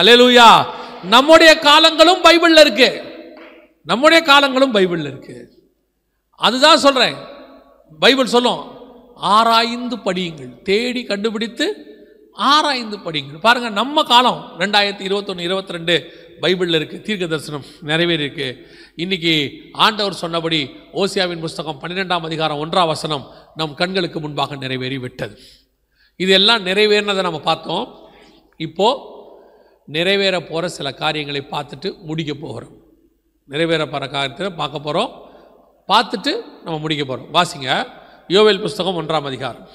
அலையலூயா நம்முடைய காலங்களும் பைபிளில் இருக்கு நம்முடைய காலங்களும் பைபிளில் இருக்கு அதுதான் சொல்கிறேன் பைபிள் சொல்லும் ஆராய்ந்து படியுங்கள் தேடி கண்டுபிடித்து ஆராய்ந்து படியுங்கள் பாருங்கள் நம்ம காலம் ரெண்டாயிரத்தி இருபத்தொன்று இருபத்தி ரெண்டு பைபிளில் இருக்குது தீர்க்க தரிசனம் நிறைவேறியிருக்கு இன்னைக்கு ஆண்டவர் சொன்னபடி ஓசியாவின் புஸ்தகம் பன்னிரெண்டாம் அதிகாரம் ஒன்றாம் வசனம் நம் கண்களுக்கு முன்பாக நிறைவேறி விட்டது இதெல்லாம் நிறைவேறினதை நம்ம பார்த்தோம் இப்போது நிறைவேற போகிற சில காரியங்களை பார்த்துட்டு முடிக்க போகிறோம் நிறைவேற போகிற காரியத்தில் பார்க்க போகிறோம் பார்த்துட்டு நம்ம முடிக்க போகிறோம் வாசிங்க யோவேல் புஸ்தகம் ஒன்றாம் அதிகாரம்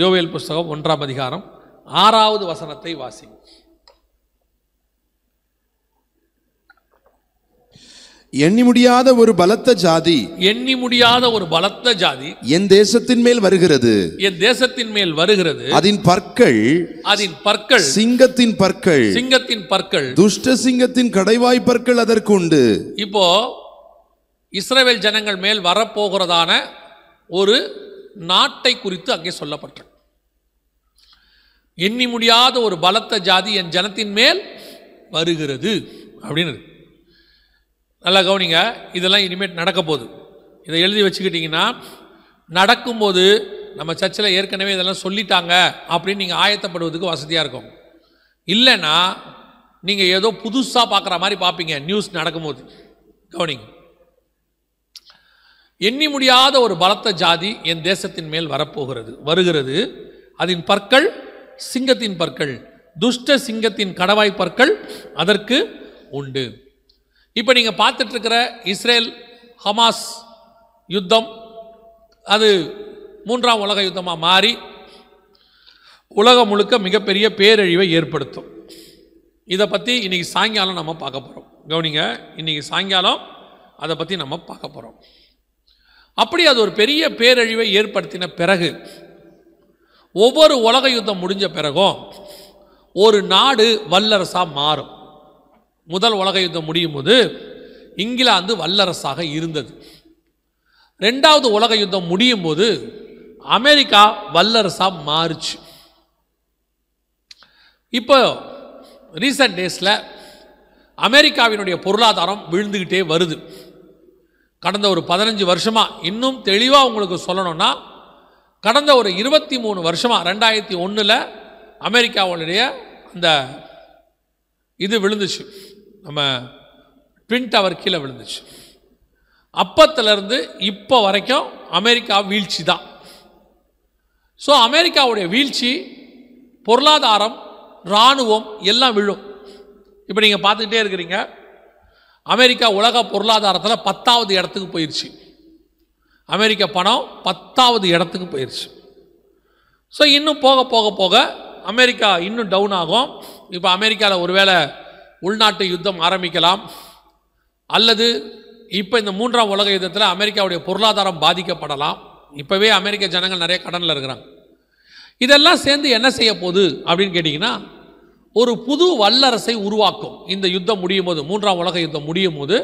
யோவேல் புஸ்தகம் ஒன்றாம் அதிகாரம் ஆறாவது வசனத்தை வாசிங்க எண்ணி முடியாத ஒரு பலத்த ஜாதி எண்ணி முடியாத ஒரு பலத்த ஜாதி என் தேசத்தின் மேல் வருகிறது என் தேசத்தின் மேல் வருகிறது அதன் பற்கள் அதன் பற்கள் சிங்கத்தின் பற்கள் சிங்கத்தின் பற்கள் துஷ்ட சிங்கத்தின் கடைவாய் பற்கள் அதற்கு உண்டு இப்போ இஸ்ரேல் ஜனங்கள் மேல் வரப்போகிறதான ஒரு நாட்டை குறித்து அங்கே சொல்லப்பட்டது எண்ணி முடியாத ஒரு பலத்த ஜாதி என் ஜனத்தின் மேல் வருகிறது அப்படின்னு நல்லா கவனிங்க இதெல்லாம் இனிமேல் நடக்க போகுது இதை எழுதி வச்சுக்கிட்டிங்கன்னா நடக்கும்போது நம்ம சர்ச்சில் ஏற்கனவே இதெல்லாம் சொல்லிட்டாங்க அப்படின்னு நீங்கள் ஆயத்தப்படுவதுக்கு வசதியாக இருக்கும் இல்லைன்னா நீங்கள் ஏதோ புதுசாக பார்க்குற மாதிரி பார்ப்பீங்க நியூஸ் நடக்கும்போது கவனிங்க எண்ணி முடியாத ஒரு பலத்த ஜாதி என் தேசத்தின் மேல் வரப்போகிறது வருகிறது அதன் பற்கள் சிங்கத்தின் பற்கள் துஷ்ட சிங்கத்தின் கடவாய் பற்கள் அதற்கு உண்டு இப்போ நீங்கள் பார்த்துட்ருக்கிற இஸ்ரேல் ஹமாஸ் யுத்தம் அது மூன்றாம் உலக யுத்தமாக மாறி உலகம் முழுக்க மிகப்பெரிய பேரழிவை ஏற்படுத்தும் இதை பற்றி இன்றைக்கி சாயங்காலம் நம்ம பார்க்க போகிறோம் கவனிங்க இன்றைக்கி சாயங்காலம் அதை பற்றி நம்ம பார்க்க போகிறோம் அப்படி அது ஒரு பெரிய பேரழிவை ஏற்படுத்தின பிறகு ஒவ்வொரு உலக யுத்தம் முடிஞ்ச பிறகும் ஒரு நாடு வல்லரசாக மாறும் முதல் உலக யுத்தம் முடியும் போது இங்கிலாந்து வல்லரசாக இருந்தது ரெண்டாவது உலக யுத்தம் முடியும் போது அமெரிக்கா வல்லரசாக மாறுச்சு இப்போ ரீசன்ட் டேஸில் அமெரிக்காவினுடைய பொருளாதாரம் விழுந்துக்கிட்டே வருது கடந்த ஒரு பதினஞ்சு வருஷமாக இன்னும் தெளிவாக உங்களுக்கு சொல்லணும்னா கடந்த ஒரு இருபத்தி மூணு வருஷமாக ரெண்டாயிரத்தி ஒன்றில் அமெரிக்காவுடைய அந்த இது விழுந்துச்சு நம்ம ட்வின் டவர் கீழே விழுந்துச்சு அப்பத்துலேருந்து இப்போ வரைக்கும் அமெரிக்கா வீழ்ச்சி தான் ஸோ அமெரிக்காவுடைய வீழ்ச்சி பொருளாதாரம் இராணுவம் எல்லாம் விழும் இப்போ நீங்கள் பார்த்துக்கிட்டே இருக்கிறீங்க அமெரிக்கா உலக பொருளாதாரத்தில் பத்தாவது இடத்துக்கு போயிடுச்சு அமெரிக்க பணம் பத்தாவது இடத்துக்கு போயிடுச்சு ஸோ இன்னும் போக போக போக அமெரிக்கா இன்னும் டவுன் ஆகும் இப்போ அமெரிக்காவில் ஒருவேளை உள்நாட்டு யுத்தம் ஆரம்பிக்கலாம் அல்லது இப்போ இந்த மூன்றாம் உலக யுத்தத்தில் அமெரிக்காவுடைய பொருளாதாரம் பாதிக்கப்படலாம் இப்போவே அமெரிக்க ஜனங்கள் நிறைய கடனில் இருக்கிறாங்க இதெல்லாம் சேர்ந்து என்ன செய்ய போகுது அப்படின்னு கேட்டிங்கன்னா ஒரு புது வல்லரசை உருவாக்கும் இந்த யுத்தம் முடியும் போது மூன்றாம் உலக யுத்தம் முடியும் போது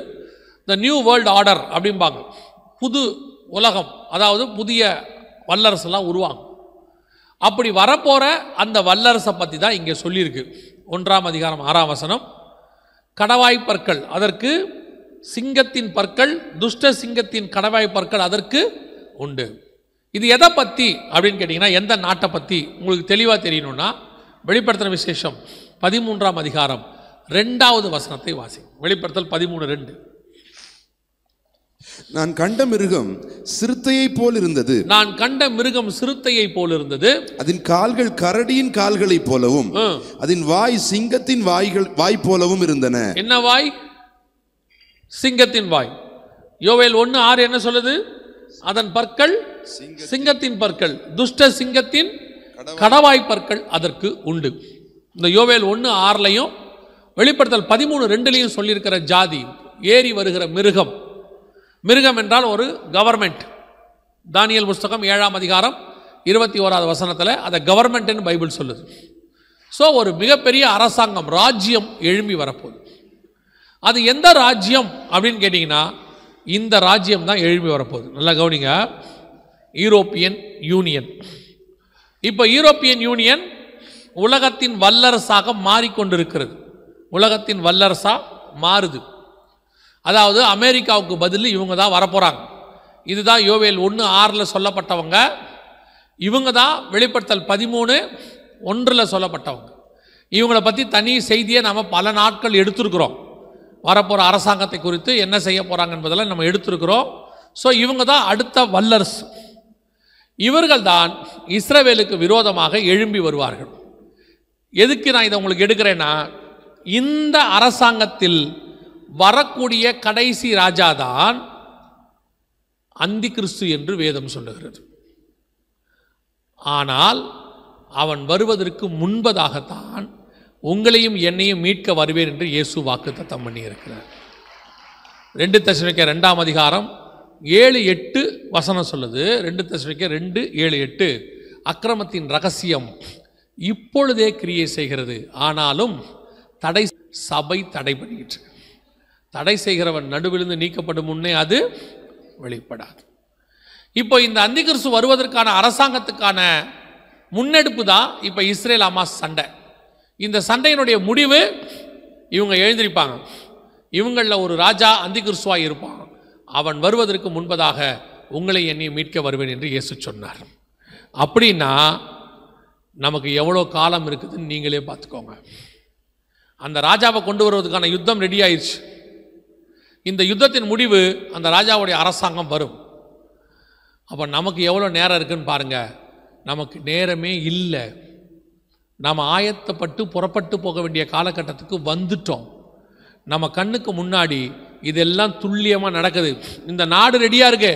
இந்த நியூ வேர்ல்டு ஆர்டர் அப்படிம்பாங்க புது உலகம் அதாவது புதிய வல்லரசெல்லாம் உருவாங்க அப்படி வரப்போகிற அந்த வல்லரசை பற்றி தான் இங்கே சொல்லியிருக்கு ஒன்றாம் அதிகாரம் ஆறாம் வசனம் கடவாய் பற்கள் அதற்கு சிங்கத்தின் பற்கள் துஷ்ட சிங்கத்தின் கடவாய் பற்கள் அதற்கு உண்டு இது எதை பற்றி அப்படின்னு கேட்டிங்கன்னா எந்த நாட்டை பற்றி உங்களுக்கு தெளிவாக தெரியணும்னா வெளிப்படுத்தின விசேஷம் பதிமூன்றாம் அதிகாரம் ரெண்டாவது வசனத்தை வாசி வெளிப்படுத்தல் பதிமூணு ரெண்டு நான் கண்ட மிருகம் சிறுத்தையை போல் இருந்தது நான் கண்ட மிருகம் சிறுத்தையை போல் இருந்தது அதன் கால்கள் கரடியின் கால்களை போலவும் அதன் வாய் சிங்கத்தின் வாய்கள் வாய் போலவும் இருந்தன என்ன வாய் சிங்கத்தின் வாய் யோவேல் ஒன்று ஆறு என்ன சொல்லுது அதன் பற்கள் சிங்கத்தின் பற்கள் துஷ்ட சிங்கத்தின் கடவாய் பற்கள் அதற்கு உண்டு இந்த யோவேல் ஒன்று ஆறுலையும் வெளிப்படுத்தல் பதிமூணு ரெண்டுலையும் சொல்லியிருக்கிற ஜாதி ஏறி வருகிற மிருகம் மிருகம் என்றால் ஒரு கவர்மெண்ட் தானியல் புஸ்தகம் ஏழாம் அதிகாரம் இருபத்தி ஓராவது வசனத்தில் அதை கவர்மெண்ட்னு பைபிள் சொல்லுது ஸோ ஒரு மிகப்பெரிய அரசாங்கம் ராஜ்யம் எழும்பி வரப்போகுது அது எந்த ராஜ்யம் அப்படின்னு கேட்டிங்கன்னா இந்த ராஜ்யம் தான் எழும்பி வரப்போகுது நல்லா கவனிங்க யூரோப்பியன் யூனியன் இப்போ யூரோப்பியன் யூனியன் உலகத்தின் வல்லரசாக மாறிக்கொண்டிருக்கிறது உலகத்தின் வல்லரசாக மாறுது அதாவது அமெரிக்காவுக்கு பதில் இவங்க தான் வரப்போகிறாங்க இதுதான் யோவேல் ஒன்று ஆறில் சொல்லப்பட்டவங்க இவங்க தான் வெளிப்படுத்தல் பதிமூணு ஒன்றில் சொல்லப்பட்டவங்க இவங்களை பற்றி தனி செய்தியை நம்ம பல நாட்கள் எடுத்திருக்கிறோம் வரப்போகிற அரசாங்கத்தை குறித்து என்ன செய்ய போகிறாங்க என்பதெல்லாம் நம்ம எடுத்திருக்கிறோம் ஸோ இவங்க தான் அடுத்த வல்லர்ஸ் இவர்கள் தான் இஸ்ரவேலுக்கு விரோதமாக எழும்பி வருவார்கள் எதுக்கு நான் இதை உங்களுக்கு எடுக்கிறேன்னா இந்த அரசாங்கத்தில் வரக்கூடிய கடைசி ராஜாதான் அந்தி கிறிஸ்து என்று வேதம் சொல்லுகிறது ஆனால் அவன் வருவதற்கு முன்பதாகத்தான் உங்களையும் என்னையும் மீட்க வருவேன் என்று இயேசு வாக்கு தத்தம் பண்ணியிருக்கிறார் ரெண்டு தசமிக்க ரெண்டாம் அதிகாரம் ஏழு எட்டு வசனம் சொல்லுது ரெண்டு தசமிக்க ரெண்டு ஏழு எட்டு அக்கிரமத்தின் ரகசியம் இப்பொழுதே கிரியை செய்கிறது ஆனாலும் தடை சபை தடை தடை செய்கிறவன் நடுவிலிருந்து நீக்கப்படும் முன்னே அது வெளிப்படாது இப்போ இந்த அந்திகரிசு வருவதற்கான அரசாங்கத்துக்கான முன்னெடுப்பு தான் இப்போ இஸ்ரேல் அமாஸ் சண்டை இந்த சண்டையினுடைய முடிவு இவங்க எழுந்திருப்பாங்க இவங்களில் ஒரு ராஜா அந்திகிறிஸ்துவாக இருப்பான் அவன் வருவதற்கு முன்பதாக உங்களை என்னை மீட்க வருவேன் என்று இயேசு சொன்னார் அப்படின்னா நமக்கு எவ்வளோ காலம் இருக்குதுன்னு நீங்களே பார்த்துக்கோங்க அந்த ராஜாவை கொண்டு வருவதற்கான யுத்தம் ரெடி ஆயிடுச்சு இந்த யுத்தத்தின் முடிவு அந்த ராஜாவுடைய அரசாங்கம் வரும் அப்போ நமக்கு எவ்வளோ நேரம் இருக்குன்னு பாருங்கள் நமக்கு நேரமே இல்லை நாம் ஆயத்தப்பட்டு புறப்பட்டு போக வேண்டிய காலகட்டத்துக்கு வந்துட்டோம் நம்ம கண்ணுக்கு முன்னாடி இதெல்லாம் துல்லியமாக நடக்குது இந்த நாடு ரெடியாக இருக்கு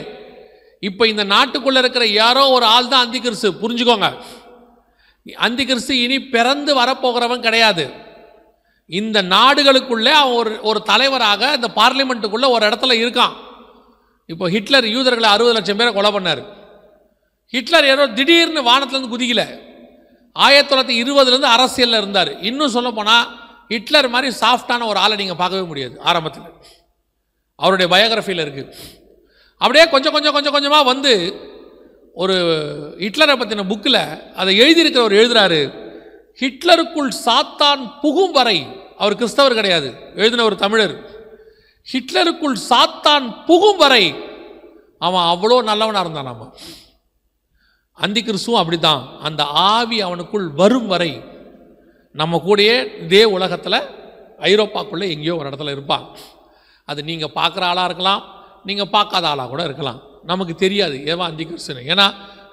இப்போ இந்த நாட்டுக்குள்ளே இருக்கிற யாரோ ஒரு ஆள் தான் அந்திகிறிஸ்து புரிஞ்சுக்கோங்க அந்திகிறிஸ்து இனி பிறந்து வரப்போகிறவன் கிடையாது இந்த நாடுகளுக்குள்ளே அவன் ஒரு ஒரு தலைவராக இந்த பார்லிமெண்ட்டுக்குள்ளே ஒரு இடத்துல இருக்கான் இப்போ ஹிட்லர் யூதர்களை அறுபது லட்சம் பேரை கொலை பண்ணார் ஹிட்லர் ஏதோ திடீர்னு வானத்துலேருந்து குதிக்கல ஆயிரத்தி தொள்ளாயிரத்தி இருபதுலேருந்து அரசியலில் இருந்தார் இன்னும் சொல்லப்போனால் ஹிட்லர் மாதிரி சாஃப்டான ஒரு ஆளை நீங்கள் பார்க்கவே முடியாது ஆரம்பத்தில் அவருடைய பயோகிராஃபியில் இருக்குது அப்படியே கொஞ்சம் கொஞ்சம் கொஞ்சம் கொஞ்சமாக வந்து ஒரு ஹிட்லரை பற்றின புக்கில் அதை எழுதியிருக்கிறவர் எழுதுகிறாரு ஹிட்லருக்குள் சாத்தான் புகும் வரை அவர் கிறிஸ்தவர் கிடையாது எழுதின ஒரு தமிழர் ஹிட்லருக்குள் சாத்தான் புகும் வரை அவன் அவ்வளோ நல்லவனாக இருந்தான் நம்ம அந்தி கிறிஸ்துவும் அப்படி தான் அந்த ஆவி அவனுக்குள் வரும் வரை நம்ம கூடயே இதே உலகத்தில் ஐரோப்பாக்குள்ளே எங்கேயோ ஒரு இடத்துல இருப்பான் அது நீங்கள் பார்க்குற ஆளாக இருக்கலாம் நீங்கள் பார்க்காத ஆளாக கூட இருக்கலாம் நமக்கு தெரியாது ஏவா அந்தி கிறிஸ்துன்னு ஏன்னா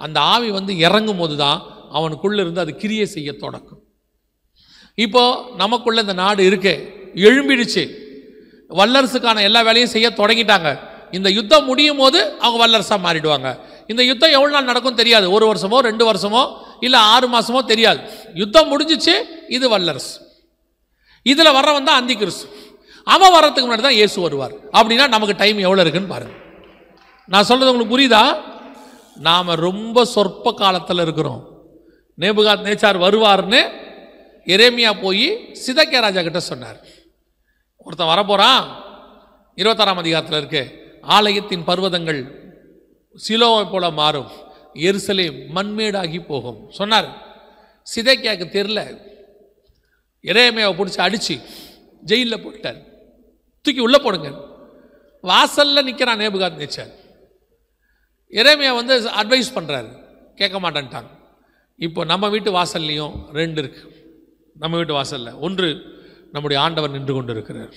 அந்த ஆவி வந்து இறங்கும் போது தான் அவனுக்குள்ளே இருந்து அது கிரியை செய்ய தொடக்கும் இப்போது நமக்குள்ளே இந்த நாடு இருக்கு எழும்பிடுச்சு வல்லரசுக்கான எல்லா வேலையும் செய்ய தொடங்கிட்டாங்க இந்த யுத்தம் முடியும் போது அவங்க வல்லரசாக மாறிடுவாங்க இந்த யுத்தம் எவ்வளோ நாள் நடக்கும் தெரியாது ஒரு வருஷமோ ரெண்டு வருஷமோ இல்லை ஆறு மாதமோ தெரியாது யுத்தம் முடிஞ்சிச்சு இது வல்லரசு இதில் வர்றவன் தான் அந்தி கிறிஸ்து அவன் வர்றதுக்கு முன்னாடி தான் இயேசு வருவார் அப்படின்னா நமக்கு டைம் எவ்வளோ இருக்குன்னு பாருங்கள் நான் சொல்கிறது உங்களுக்கு புரியுதா நாம் ரொம்ப சொற்ப காலத்தில் இருக்கிறோம் நேபுகாத் நேச்சார் வருவார்னு எரேமியா போய் சிதக்கிய ராஜா கிட்ட சொன்னார் ஒருத்தன் வரப்போகிறான் இருபத்தாறாம் அதிகாரத்தில் இருக்கு ஆலயத்தின் பர்வதங்கள் சிலோவை போல மாறும் எரிசலே மண்மேடாகி போகும் சொன்னார் சிதைக்கியாக்கு தெரில இறையமையாவை பிடிச்சி அடித்து ஜெயிலில் போட்டார் தூக்கி உள்ளே போடுங்க வாசலில் நிற்கிறான் நேபுகாத் நேச்சார் இறைமையா வந்து அட்வைஸ் பண்ணுறாரு கேட்க மாட்டேன்ட்டாங்க இப்போ நம்ம வீட்டு வாசல்லையும் ரெண்டு இருக்குது நம்ம வீட்டு வாசலில் ஒன்று நம்முடைய ஆண்டவர் நின்று கொண்டு இருக்கிறார்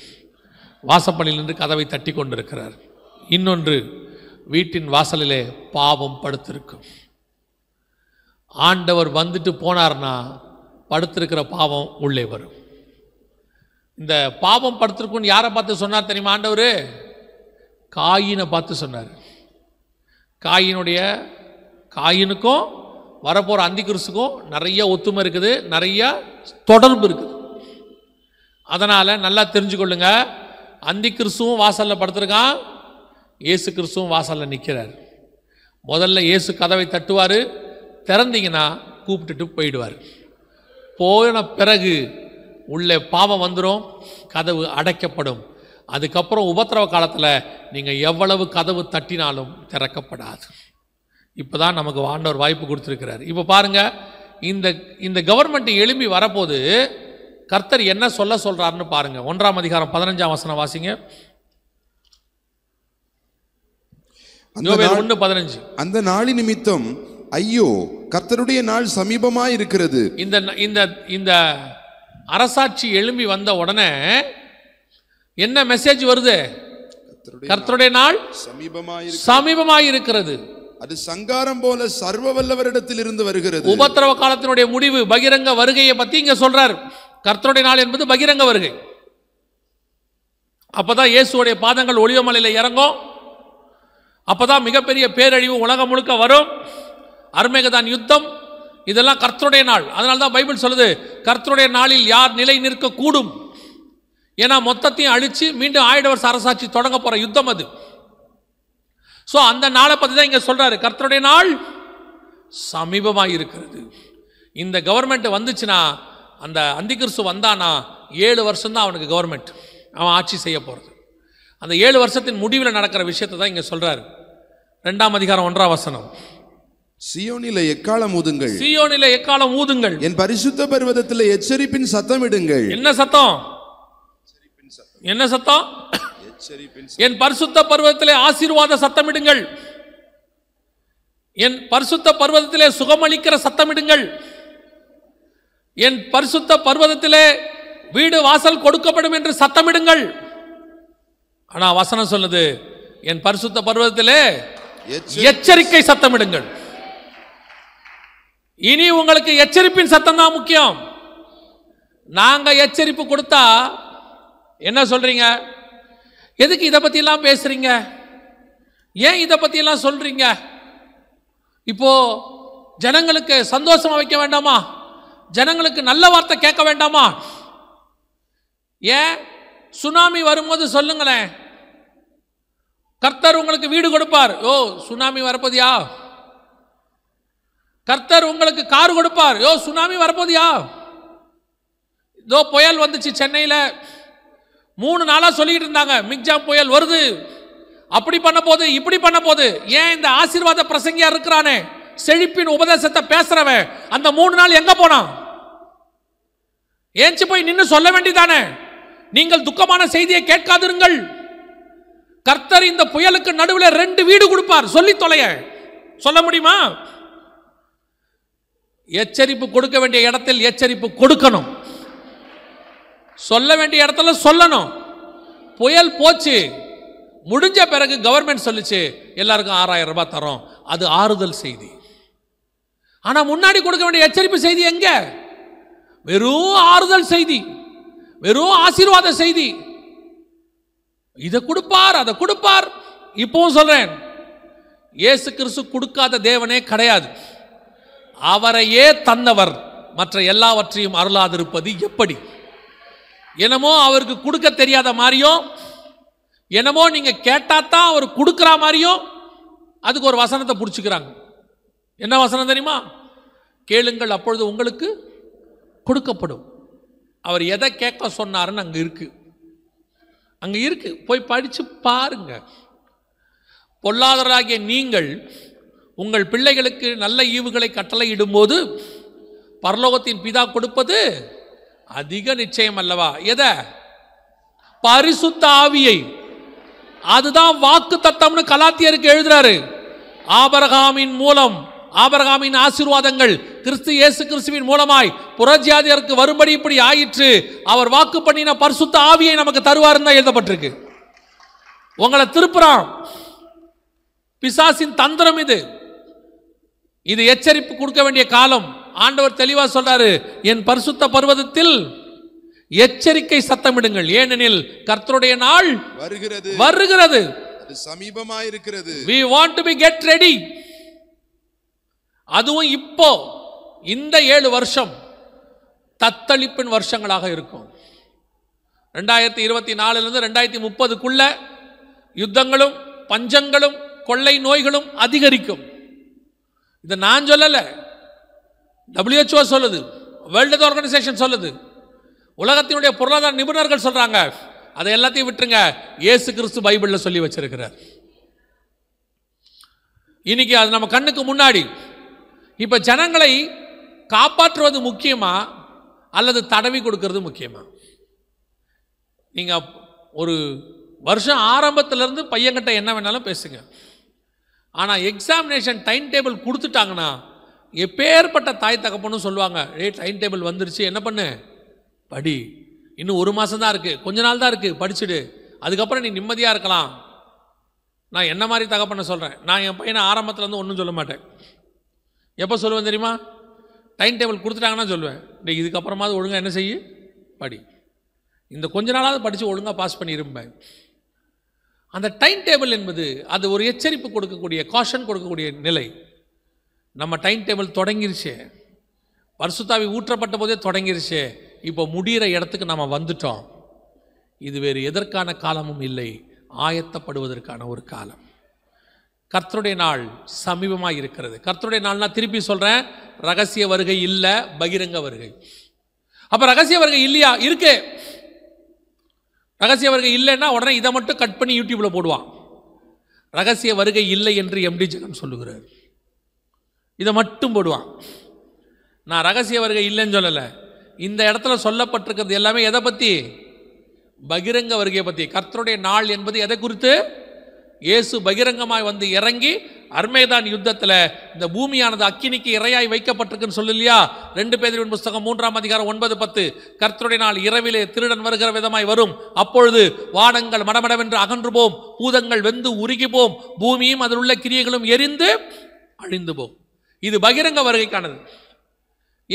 வாசப்பணியில் நின்று கதவை தட்டி கொண்டிருக்கிறார் இருக்கிறார் இன்னொன்று வீட்டின் வாசலிலே பாவம் படுத்திருக்கும் ஆண்டவர் வந்துட்டு போனார்னா படுத்திருக்கிற பாவம் உள்ளே வரும் இந்த பாவம் படுத்திருக்கும்னு யாரை பார்த்து சொன்னார் தெரியுமா ஆண்டவர் காயினை பார்த்து சொன்னார் காயினுடைய காயினுக்கும் வரப்போகிற அந்திகிறிஸ்துக்கும் நிறைய ஒத்துமை இருக்குது நிறைய தொடர்பு இருக்குது அதனால் நல்லா தெரிஞ்சுக்கொள்ளுங்க அந்தி வாசலில் படுத்துருக்கான் ஏசு கிறிஸ்துவும் வாசலில் நிற்கிறார் முதல்ல இயேசு கதவை தட்டுவார் திறந்தீங்கன்னா கூப்பிட்டுட்டு போயிடுவார் போன பிறகு உள்ளே பாவம் வந்துடும் கதவு அடைக்கப்படும் அதுக்கப்புறம் உபத்திரவ காலத்தில் நீங்கள் எவ்வளவு கதவு தட்டினாலும் திறக்கப்படாது இப்போ தான் நமக்கு ஆண்டவர் வாய்ப்பு கொடுத்துருக்கிறார் இப்போ பாருங்கள் இந்த இந்த கவர்மெண்ட் எழும்பி வரப்போது கர்த்தர் என்ன சொல்ல சொல்கிறாருன்னு பாருங்கள் ஒன்றாம் அதிகாரம் பதினஞ்சாம் வசனம் வாசிங்க ஒன்று பதினஞ்சு அந்த நாளி நிமித்தம் ஐயோ கர்த்தருடைய நாள் சமீபமாக இருக்கிறது இந்த இந்த இந்த அரசாட்சி எழும்பி வந்த உடனே என்ன மெசேஜ் வருது கர்த்தருடைய நாள் சமீபமாய் சமீபமாய் இருக்கிறது அது சங்காரம் போல சர்வ வல்லவரிடத்தில் இருந்து வருகிறது உபத்திரவ காலத்தினுடைய முடிவு பகிரங்க வருகையை பத்தி இங்க சொல்றார் கர்த்தருடைய நாள் என்பது பகிரங்க வருகை அப்போதான் இயேசுடைய பாதங்கள் ஒளிவமலையில் இறங்கும் அப்போதான் மிகப்பெரிய பேரழிவு உலகம் முழுக்க வரும் அருமைகதான் யுத்தம் இதெல்லாம் கர்த்தருடைய நாள் அதனால தான் பைபிள் சொல்லுது கர்த்தருடைய நாளில் யார் நிலை நிற்க கூடும் ஏன்னா மொத்தத்தையும் அழிச்சு மீண்டும் ஆயிட வருஷ அரசாட்சி தொடங்க போற யுத்தம் அது ஸோ அந்த நாளை பற்றி தான் இங்கே சொல்கிறாரு கர்த்தருடைய நாள் சமீபமாக இருக்கிறது இந்த கவர்மெண்ட் வந்துச்சுன்னா அந்த அந்திகிறிஸ்து வந்தானா ஏழு வருஷம்தான் அவனுக்கு கவர்மெண்ட் அவன் ஆட்சி செய்ய போகிறது அந்த ஏழு வருஷத்தின் முடிவில் நடக்கிற விஷயத்தை தான் இங்கே சொல்கிறாரு ரெண்டாம் அதிகாரம் ஒன்றாம் வசனம் சியோனில எக்காலம் ஊதுங்கள் சியோனில எக்காலம் ஊதுங்கள் என் பரிசுத்த பர்வதத்தில் எச்சரிப்பின் சத்தம் விடுங்கள் என்ன சத்தம் என்ன சத்தம் என் பரிசுத்த பருவத்திலே ஆசீர்வாத சத்தமிடுங்கள் என் பரிசுத்த பருவத்திலே சுகமளிக்கிற சத்தமிடுங்கள் என் பரிசுத்த பருவதத்திலே வீடு வாசல் கொடுக்கப்படும் என்று சத்தமிடுங்கள் ஆனா வசனம் சொல்லுது என் பரிசுத்த பருவத்திலே எச்சரிக்கை சத்தமிடுங்கள் இனி உங்களுக்கு எச்சரிப்பின் சத்தம் தான் முக்கியம் நாங்க எச்சரிப்பு கொடுத்தா என்ன சொல்றீங்க எதுக்கு இதை பற்றிலாம் பேசுகிறீங்க ஏன் இதை பற்றியெல்லாம் சொல்கிறீங்க இப்போது ஜனங்களுக்கு சந்தோஷமாக வைக்க வேண்டாமா ஜனங்களுக்கு நல்ல வார்த்தை கேட்க வேண்டாமா ஏன் சுனாமி வரும்போது சொல்லுங்களேன் கர்த்தர் உங்களுக்கு வீடு கொடுப்பார் ஓ சுனாமி வரப்போதியா கர்த்தர் உங்களுக்கு கார் கொடுப்பார் யோ சுனாமி வரப்போதியா இதோ புயல் வந்துச்சு சென்னையில் மூணு நாளாக சொல்லிட்டு இருந்தாங்க மிக்ஜாம் புயல் வருது அப்படி பண்ண போது இப்படி பண்ண போது ஏன் இந்த ஆசீர்வாத பிரசங்கியா இருக்கிறானே செழிப்பின் உபதேசத்தை பேசுறவன் அந்த மூணு நாள் எங்க போனான் ஏஞ்சி போய் நின்று சொல்ல வேண்டிதானே நீங்கள் துக்கமான செய்தியை கேட்காதிருங்கள் கர்த்தர் இந்த புயலுக்கு நடுவில் ரெண்டு வீடு கொடுப்பார் சொல்லி தொலைய சொல்ல முடியுமா எச்சரிப்பு கொடுக்க வேண்டிய இடத்தில் எச்சரிப்பு கொடுக்கணும் சொல்ல வேண்டிய இடத்துல சொல்லணும் புயல் போச்சு முடிஞ்ச பிறகு கவர்மெண்ட் சொல்லிச்சு எல்லாருக்கும் ஆறாயிரம் ரூபாய் தரோம் அது ஆறுதல் செய்தி ஆனால் முன்னாடி கொடுக்க வேண்டிய எச்சரிப்பு செய்தி எங்க வெறும் ஆறுதல் செய்தி வெறும் ஆசீர்வாத செய்தி இதை கொடுப்பார் அதை கொடுப்பார் இப்பவும் சொல்றேன் இயேசு கிறிஸ்து கொடுக்காத தேவனே கிடையாது அவரையே தந்தவர் மற்ற எல்லாவற்றையும் அருளாதிருப்பது எப்படி என்னமோ அவருக்கு கொடுக்க தெரியாத மாதிரியும் என்னமோ நீங்கள் கேட்டால் தான் அவர் கொடுக்குற மாதிரியும் அதுக்கு ஒரு வசனத்தை பிடிச்சிக்கிறாங்க என்ன வசனம் தெரியுமா கேளுங்கள் அப்பொழுது உங்களுக்கு கொடுக்கப்படும் அவர் எதை கேட்க சொன்னார்ன்னு அங்கே இருக்குது அங்கே இருக்குது போய் படித்து பாருங்க பொல்லாதராகிய நீங்கள் உங்கள் பிள்ளைகளுக்கு நல்ல ஈவுகளை கட்டளையிடும்போது பரலோகத்தின் பிதா கொடுப்பது அதிக நிச்சயம் அல்லவா எத பரிசுத்த ஆவியை அதுதான் வாக்கு தத்தம்னு கலாத்தியருக்கு எழுதுறாரு ஆபரகாமின் மூலம் ஆபரகாமின் ஆசீர்வாதங்கள் கிறிஸ்து இயேசு கிறிஸ்துவின் மூலமாய் புறஜாதியருக்கு வரும்படி இப்படி ஆயிற்று அவர் வாக்கு பண்ணின பரிசுத்த ஆவியை நமக்கு தருவார் தான் எழுதப்பட்டிருக்கு உங்களை திருப்புறான் பிசாசின் தந்திரம் இது இது எச்சரிப்பு கொடுக்க வேண்டிய காலம் ஆண்டவர் தெளிவாக சொல்றாரு என் பரிசுத்த பருவதத்தில் எச்சரிக்கை சத்தமிடுங்கள் ஏனெனில் கர்த்தருடைய நாள் வருகிறது வருகிறது சமீபமா இருக்கிறது we want to be அதுவும் இப்போ இந்த ஏழு வருஷம் தத்தளிப்பின் வருஷங்களாக இருக்கும் ரெண்டாயிரத்தி இருபத்தி நாலுலேருந்து ரெண்டாயிரத்தி முப்பதுக்குள்ள யுத்தங்களும் பஞ்சங்களும் கொள்ளை நோய்களும் அதிகரிக்கும் இதை நான் சொல்லலை டபிள்யூஹெச்ஓ சொல்லுது வேர்ல்டு ஹெல்த் ஆர்கனைசேஷன் சொல்லுது உலகத்தினுடைய பொருளாதார நிபுணர்கள் சொல்கிறாங்க அதை எல்லாத்தையும் விட்டுருங்க ஏசு கிறிஸ்து பைபிளில் சொல்லி வச்சிருக்கிறார் இன்னைக்கு அது நம்ம கண்ணுக்கு முன்னாடி இப்போ ஜனங்களை காப்பாற்றுவது முக்கியமா அல்லது தடவி கொடுக்கறது முக்கியமா நீங்கள் ஒரு வருஷம் ஆரம்பத்திலேருந்து பையன்கிட்ட என்ன வேணாலும் பேசுங்க ஆனால் எக்ஸாமினேஷன் டைம் டேபிள் கொடுத்துட்டாங்கன்னா எப்பேற்பட்ட தாய் தகப்பன்னு சொல்லுவாங்க ஏ டைம் டேபிள் வந்துருச்சு என்ன பண்ணு படி இன்னும் ஒரு மாதம் தான் இருக்குது கொஞ்ச நாள் தான் இருக்குது படிச்சுடு அதுக்கப்புறம் நீ நிம்மதியாக இருக்கலாம் நான் என்ன மாதிரி தகப்பனை சொல்கிறேன் நான் என் பையனை ஆரம்பத்தில் வந்து ஒன்றும் சொல்ல மாட்டேன் எப்போ சொல்லுவேன் தெரியுமா டைம் டேபிள் கொடுத்துட்டாங்கன்னா சொல்லுவேன் டே இதுக்கப்புறமாவது ஒழுங்காக என்ன செய்யு படி இந்த கொஞ்ச நாளாவது படித்து ஒழுங்காக பாஸ் பண்ணி இருப்பேன் அந்த டைம் டேபிள் என்பது அது ஒரு எச்சரிப்பு கொடுக்கக்கூடிய காஷன் கொடுக்கக்கூடிய நிலை நம்ம டைம் டேபிள் தொடங்கிருச்சு பரிசுத்தாவி ஊற்றப்பட்ட போதே தொடங்கிருச்சு இப்போ முடிகிற இடத்துக்கு நம்ம வந்துட்டோம் இது வேறு எதற்கான காலமும் இல்லை ஆயத்தப்படுவதற்கான ஒரு காலம் கர்த்தருடைய நாள் சமீபமாக இருக்கிறது கர்த்தருடைய நாள்னால் திருப்பி சொல்கிறேன் ரகசிய வருகை இல்லை பகிரங்க வருகை அப்போ ரகசிய வருகை இல்லையா இருக்கு ரகசிய வருகை இல்லைன்னா உடனே இதை மட்டும் கட் பண்ணி யூடியூப்பில் போடுவான் ரகசிய வருகை இல்லை என்று எம்டி ஜெகன் சொல்லுகிறார் இதை மட்டும் போடுவான் நான் ரகசிய வருகை இல்லைன்னு சொல்லலை இந்த இடத்துல சொல்லப்பட்டிருக்கிறது எல்லாமே எதை பற்றி பகிரங்க வருகையை பற்றி கர்த்தருடைய நாள் என்பது எதை குறித்து இயேசு பகிரங்கமாய் வந்து இறங்கி அர்மேதான் யுத்தத்தில் இந்த பூமியானது அக்கினிக்கு இரையாய் வைக்கப்பட்டிருக்குன்னு சொல்லலையா ரெண்டு பேரின் புஸ்தகம் மூன்றாம் அதிகாரம் ஒன்பது பத்து கர்த்தருடைய நாள் இரவிலே திருடன் வருகிற விதமாய் வரும் அப்பொழுது வானங்கள் மடமடவென்று அகன்று போம் பூதங்கள் வெந்து உருகி போம் பூமியும் அதில் உள்ள கிரியைகளும் எரிந்து அழிந்து போம் இது பகிரங்க வருகைக்கானது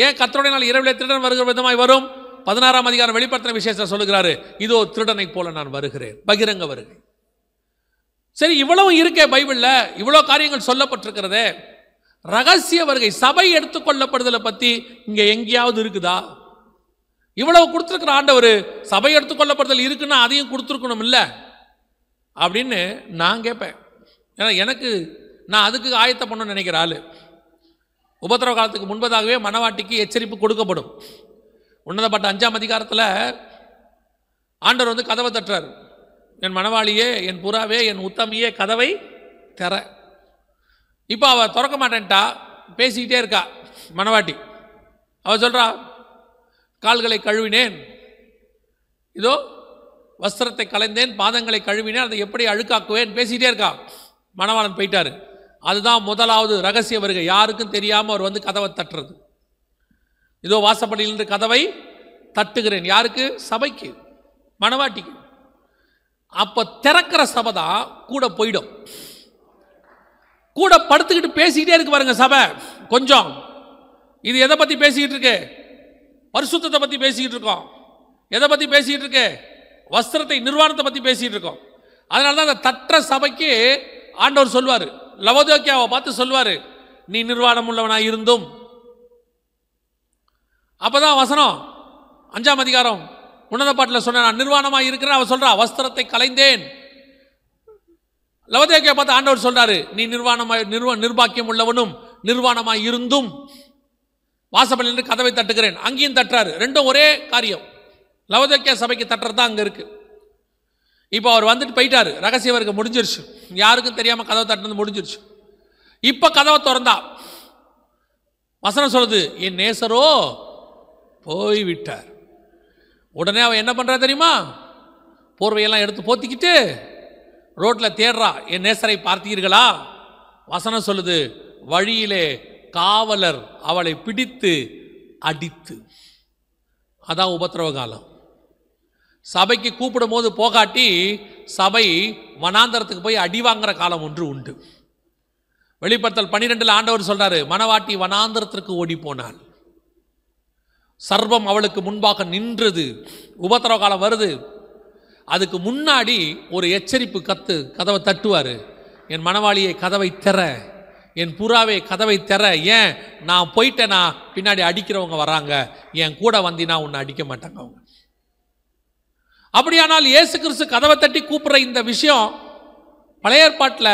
ஏன் கத்தருடைய நாள் இரவிலே திருடன் வருகிற விதமாய் வரும் பதினாறாம் அதிகாரம் வெளிப்படுத்தின விசேஷத்தை சொல்லுகிறாரு இதோ திருடனை போல நான் வருகிறேன் பகிரங்க வருகை சரி இவ்வளவு இருக்கே பைபிளில் இவ்வளோ காரியங்கள் சொல்லப்பட்டிருக்கிறதே ரகசிய வருகை சபை எடுத்துக்கொள்ளப்படுதலை பற்றி இங்கே எங்கேயாவது இருக்குதா இவ்வளவு கொடுத்துருக்குற ஆண்டவர் சபை எடுத்துக்கொள்ளப்படுதல் இருக்குன்னா அதையும் கொடுத்துருக்கணும் இல்லை அப்படின்னு நான் கேட்பேன் ஏன்னா எனக்கு நான் அதுக்கு ஆயத்த பண்ணணும்னு நினைக்கிற ஆள் உபத்திரவ காலத்துக்கு முன்பதாகவே மனவாட்டிக்கு எச்சரிப்பு கொடுக்கப்படும் உன்னதப்பட்ட அஞ்சாம் அதிகாரத்தில் ஆண்டவர் வந்து கதவை தட்டுறார் என் மணவாளியே என் புறாவே என் உத்தமியே கதவை தர இப்போ அவள் திறக்க மாட்டேன்ட்டா பேசிக்கிட்டே இருக்கா மணவாட்டி அவள் சொல்கிறா கால்களை கழுவினேன் இதோ வஸ்திரத்தை கலைந்தேன் பாதங்களை கழுவினேன் அதை எப்படி அழுக்காக்குவேன் பேசிக்கிட்டே இருக்கா மணவாளன் போயிட்டாரு அதுதான் முதலாவது ரகசிய வருகை யாருக்கும் தெரியாமல் அவர் வந்து கதவை தட்டுறது இதோ வாசப்படியிலிருந்து கதவை தட்டுகிறேன் யாருக்கு சபைக்கு மணவாட்டிக்கு அப்போ திறக்கிற சபை தான் கூட போயிடும் கூட படுத்துக்கிட்டு பேசிக்கிட்டே இருக்கு பாருங்க சபை கொஞ்சம் இது எதை பற்றி பேசிக்கிட்டு இருக்கு பரிசுத்தத்தை பற்றி பேசிக்கிட்டு இருக்கோம் எதை பற்றி பேசிக்கிட்டு இருக்கு வஸ்திரத்தை நிர்வாணத்தை பற்றி பேசிக்கிட்டு இருக்கோம் அதனால தான் அந்த தற்ற சபைக்கு ஆண்டவர் சொல்வார் லவதோக்கியாவை பார்த்து சொல்லுவார் நீ நிர்வாணம் உள்ளவனாக இருந்தும் அப்போதான் வசனம் அஞ்சாம் அதிகாரம் உன்னத பாட்டில் சொன்ன நான் நிர்வாணமாக இருக்கிறேன் அவர் சொல்கிறா வஸ்திரத்தை கலைந்தேன் லவதேக்கியை பார்த்து ஆண்டவர் சொல்கிறாரு நீ நிர்வாணமாக நிர்வா நிர்பாக்கியம் உள்ளவனும் நிர்வாணமாக இருந்தும் வாசப்பள்ளி என்று கதவை தட்டுகிறேன் அங்கேயும் தட்டுறாரு ரெண்டும் ஒரே காரியம் லவதேக்கிய சபைக்கு தட்டுறது தான் அங்கே இருக்குது இப்போ அவர் வந்துட்டு போயிட்டார் ரகசியம் இருக்க முடிஞ்சிருச்சு யாருக்கும் தெரியாமல் கதவை தட்டினது முடிஞ்சிருச்சு இப்போ கதவை திறந்தா வசனம் சொல்லுது என் நேசரோ போய்விட்டார் உடனே அவன் என்ன பண்றா தெரியுமா போர்வையெல்லாம் எடுத்து போத்திக்கிட்டு ரோட்டில் தேடுறா என் நேசரை பார்த்தீர்களா வசனம் சொல்லுது வழியிலே காவலர் அவளை பிடித்து அடித்து அதான் உபத்திரவ காலம் சபைக்கு கூப்பிடும் போது போகாட்டி சபை வனாந்தரத்துக்கு போய் அடி வாங்குற காலம் ஒன்று உண்டு வெளிப்படுத்தல் பன்னிரெண்டில் ஆண்டவர் சொல்றாரு மனவாட்டி வனாந்தரத்திற்கு ஓடி போனாள் சர்வம் அவளுக்கு முன்பாக நின்றது உபத்திரவ காலம் வருது அதுக்கு முன்னாடி ஒரு எச்சரிப்பு கத்து கதவை தட்டுவார் என் மனவாளியை கதவை தர என் புறாவை கதவை தர ஏன் நான் போயிட்டேனா பின்னாடி அடிக்கிறவங்க வராங்க என் கூட வந்தினா உன்னை அடிக்க மாட்டாங்க அவங்க அப்படியானால் இயேசு கிறிஸ்து கதவை தட்டி கூப்பிட்ற இந்த விஷயம் பழைய ஏற்பாட்டில்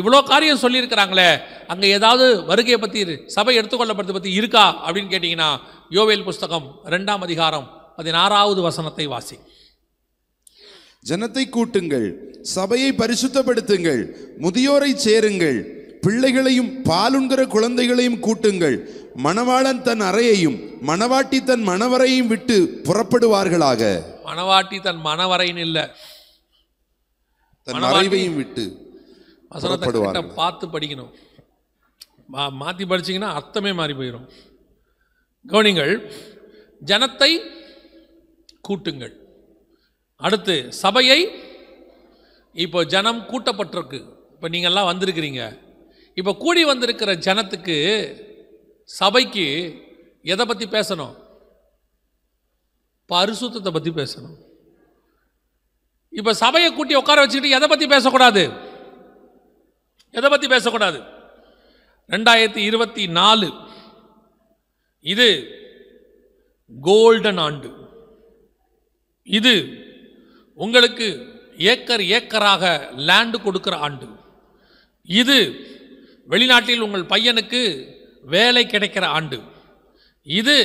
இவ்வளோ காரியம் சொல்லியிருக்கிறாங்களே அங்கே ஏதாவது வருகையை பற்றி சபை எடுத்துக்கொள்ளப்படுறது பற்றி இருக்கா அப்படின்னு கேட்டிங்கன்னா யோவேல் புஸ்தகம் ரெண்டாம் அதிகாரம் பதினாறாவது வசனத்தை வாசி ஜனத்தை கூட்டுங்கள் சபையை பரிசுத்தப்படுத்துங்கள் முதியோரை சேருங்கள் பிள்ளைகளையும் பாலுண்கிற குழந்தைகளையும் கூட்டுங்கள் மணவாளன் தன் அறையையும் மணவாட்டி தன் மணவரையும் விட்டு புறப்படுவார்களாக மணவாட்டி தன் மணவரையின் இல்ல தன் மறைவையும் விட்டு வசனத்தை பார்த்து படிக்கணும் மாத்தி படிச்சீங்கன்னா அர்த்தமே மாறி போயிடும் கவனிங்கள் ஜனத்தை கூட்டுங்கள் அடுத்து சபையை இப்போ ஜனம் கூட்டப்பட்டிருக்கு இப்போ நீங்கள்லாம் வந்திருக்கிறீங்க இப்போ கூடி வந்திருக்கிற ஜனத்துக்கு சபைக்கு எதை பற்றி பேசணும் பரிசுத்தத்தை பற்றி பேசணும் இப்போ சபையை கூட்டி உட்கார வச்சுக்கிட்டு எதை பற்றி பேசக்கூடாது எதை பற்றி பேசக்கூடாது ரெண்டாயிரத்தி இருபத்தி நாலு இது கோல்டன் ஆண்டு இது உங்களுக்கு ஏக்கர் ஏக்கராக லேண்டு கொடுக்குற ஆண்டு இது வெளிநாட்டில் உங்கள் பையனுக்கு வேலை கிடைக்கிற ஆண்டு இது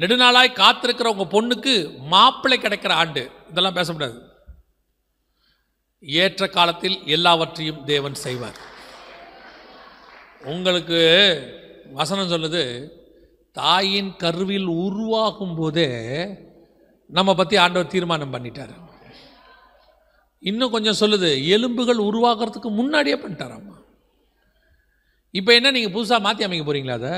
நெடுநாளாய் காத்திருக்கிற உங்கள் பொண்ணுக்கு மாப்பிள்ளை கிடைக்கிற ஆண்டு இதெல்லாம் பேச முடியாது ஏற்ற காலத்தில் எல்லாவற்றையும் தேவன் செய்வார் உங்களுக்கு வசனம் சொல்லுது தாயின் கருவில் உருவாகும் போதே நம்ம பற்றி ஆண்டவர் தீர்மானம் பண்ணிட்டார் இன்னும் கொஞ்சம் சொல்லுது எலும்புகள் உருவாகிறதுக்கு முன்னாடியே பண்ணிட்டாராம்மா இப்போ என்ன நீங்கள் புதுசாக மாற்றி அமைக்க போகிறீங்களா அதை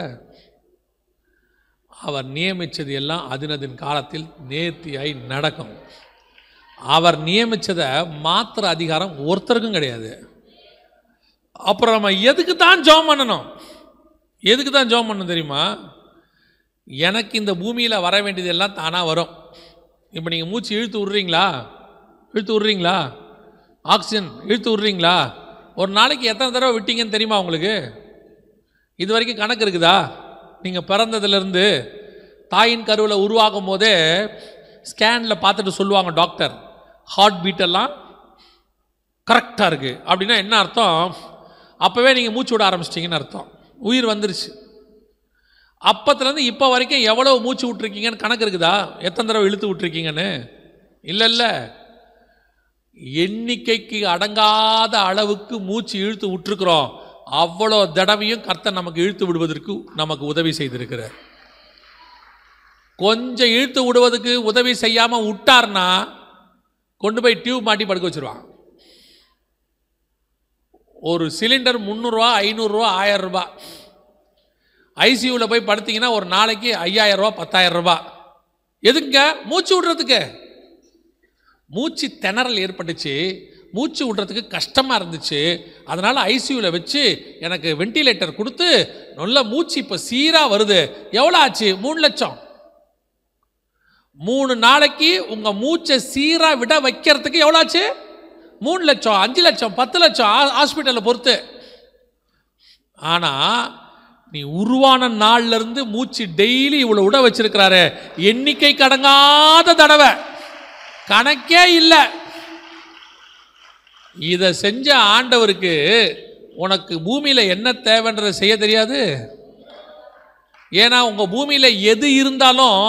அவர் நியமித்தது எல்லாம் அதினதின் காலத்தில் நேர்த்தியாய் நடக்கும் அவர் நியமித்ததை மாத்திர அதிகாரம் ஒருத்தருக்கும் கிடையாது அப்புறம் நம்ம எதுக்கு தான் ஜோம் பண்ணணும் எதுக்கு தான் ஜோம் பண்ணணும் தெரியுமா எனக்கு இந்த பூமியில் வர வேண்டியது எல்லாம் தானாக வரும் இப்போ நீங்கள் மூச்சு இழுத்து விட்றீங்களா இழுத்து விட்றீங்களா ஆக்சிஜன் இழுத்து விட்றீங்களா ஒரு நாளைக்கு எத்தனை தடவை விட்டீங்கன்னு தெரியுமா உங்களுக்கு இது வரைக்கும் கணக்கு இருக்குதா நீங்கள் பிறந்ததுலேருந்து தாயின் கருவில் உருவாகும் போதே ஸ்கேனில் பார்த்துட்டு சொல்லுவாங்க டாக்டர் ஹார்ட் பீட்டெல்லாம் கரெக்டாக இருக்குது அப்படின்னா என்ன அர்த்தம் அப்போவே நீங்கள் மூச்சு விட ஆரம்பிச்சிட்டிங்கன்னு அர்த்தம் உயிர் வந்துருச்சு அப்பத்துலேருந்து இப்போ வரைக்கும் எவ்வளோ மூச்சு விட்ருக்கீங்கன்னு கணக்கு இருக்குதா எத்தனை தடவை இழுத்து விட்ருக்கீங்கன்னு இல்லை இல்லை எண்ணிக்கைக்கு அடங்காத அளவுக்கு மூச்சு இழுத்து விட்டுருக்குறோம் அவ்வளோ தடவையும் கர்த்தர் நமக்கு இழுத்து விடுவதற்கு நமக்கு உதவி செய்திருக்கிறார் கொஞ்சம் இழுத்து விடுவதற்கு உதவி செய்யாமல் விட்டார்னா கொண்டு போய் டியூப் மாட்டி படுக்க வச்சுருவான் ஒரு சிலிண்டர் முந்நூறுரூவா ஐநூறுரூவா ரூபா ஐசியூவில் போய் படுத்திங்கன்னா ஒரு நாளைக்கு ஐயாயிரரூபா ரூபா எதுங்க மூச்சு விடுறதுக்கு மூச்சு திணறல் ஏற்பட்டுச்சு மூச்சு விடுறதுக்கு கஷ்டமாக இருந்துச்சு அதனால் ஐசியூவில் வச்சு எனக்கு வெண்டிலேட்டர் கொடுத்து நல்ல மூச்சு இப்போ சீராக வருது எவ்வளோ ஆச்சு மூணு லட்சம் மூணு நாளைக்கு உங்கள் மூச்சை சீராக விட வைக்கிறதுக்கு எவ்வளோ ஆச்சு மூணு லட்சம் அஞ்சு லட்சம் பத்து லட்சம் ஹாஸ்பிட்டலில் பொறுத்து ஆனால் நீ உருவான நாள்லேருந்து மூச்சு டெய்லி இவ்வளோ விட வச்சிருக்கிறாரு எண்ணிக்கை கடங்காத தடவை கணக்கே இல்லை இதை செஞ்ச ஆண்டவருக்கு உனக்கு பூமியில் என்ன தேவைன்றத செய்ய தெரியாது ஏன்னா உங்கள் பூமியில் எது இருந்தாலும்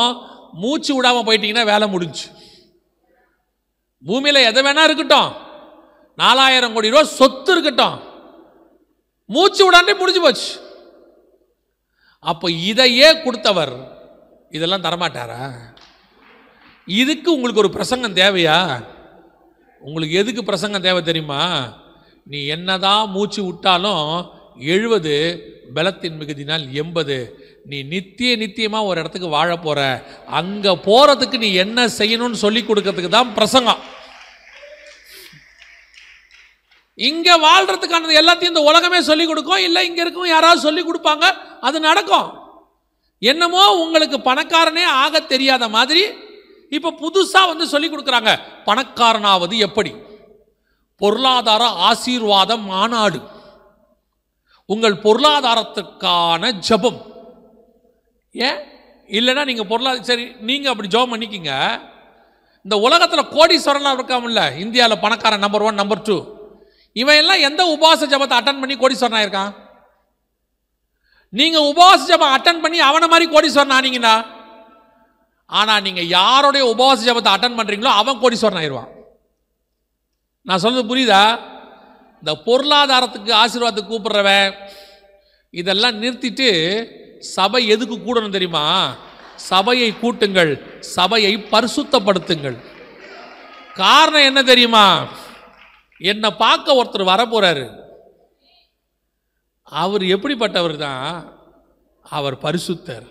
மூச்சு விடாமல் போயிட்டீங்கன்னா வேலை முடிஞ்சு பூமியில் எதை வேணால் இருக்கட்டும் நாலாயிரம் கோடி ரூபா சொத்து இருக்கட்டும் மூச்சு விடாண்டே முடிஞ்சு போச்சு அப்போ இதையே கொடுத்தவர் இதெல்லாம் தரமாட்டாரா இதுக்கு உங்களுக்கு ஒரு பிரசங்கம் தேவையா உங்களுக்கு எதுக்கு பிரசங்கம் தேவை தெரியுமா நீ என்னதான் மூச்சு விட்டாலும் எழுபது பலத்தின் மிகுதினால் எண்பது நீ நித்திய நித்தியமாக ஒரு இடத்துக்கு வாழ போகிற அங்கே போகிறதுக்கு நீ என்ன செய்யணும்னு சொல்லி கொடுக்கறதுக்கு தான் பிரசங்கம் இங்கே வாழ்கிறதுக்கானது எல்லாத்தையும் இந்த உலகமே சொல்லிக் கொடுக்கும் இல்லை இங்கே இருக்கும் யாராவது சொல்லி கொடுப்பாங்க அது நடக்கும் என்னமோ உங்களுக்கு பணக்காரனே ஆக தெரியாத மாதிரி இப்போ புதுசாக வந்து சொல்லி கொடுக்குறாங்க பணக்காரனாவது எப்படி பொருளாதார ஆசீர்வாத மாநாடு உங்கள் பொருளாதாரத்துக்கான ஜபம் ஏன் இல்லைன்னா நீங்கள் பொருளாதார சரி நீங்கள் அப்படி ஜபம் பண்ணிக்கிங்க இந்த உலகத்தில் கோடீஸ்வரன்லாம் இருக்காமல்ல இந்தியாவில் பணக்காரன் நம்பர் ஒன் நம்பர் டூ இவன் எல்லாம் எந்த உபவாச ஜபத்தை அட்டன் பண்ணி கோடீஸ்வரன் ஆயிருக்கான் நீங்கள் உபவாச ஜபம் அட்டன் பண்ணி அவனை மாதிரி கோடீஸ்வரன் ஆனீங்கன்னா ஆனால் நீங்கள் யாருடைய உபவாச ஜபத்தை அட்டன் பண்ணுறீங்களோ அவன் கோடீஸ்வரன் ஆயிடுவான் நான் சொன்னது புரியுதா இந்த பொருளாதாரத்துக்கு ஆசீர்வாதத்துக்கு கூப்பிட்றவன் இதெல்லாம் நிறுத்திட்டு சபை எதுக்கு கூடணும் தெரியுமா சபையை கூட்டுங்கள் சபையை பரிசுத்தப்படுத்துங்கள் காரணம் என்ன தெரியுமா என்னை பார்க்க ஒருத்தர் வரப்போகிறாரு அவர் எப்படிப்பட்டவர் தான் அவர் பரிசுத்தர்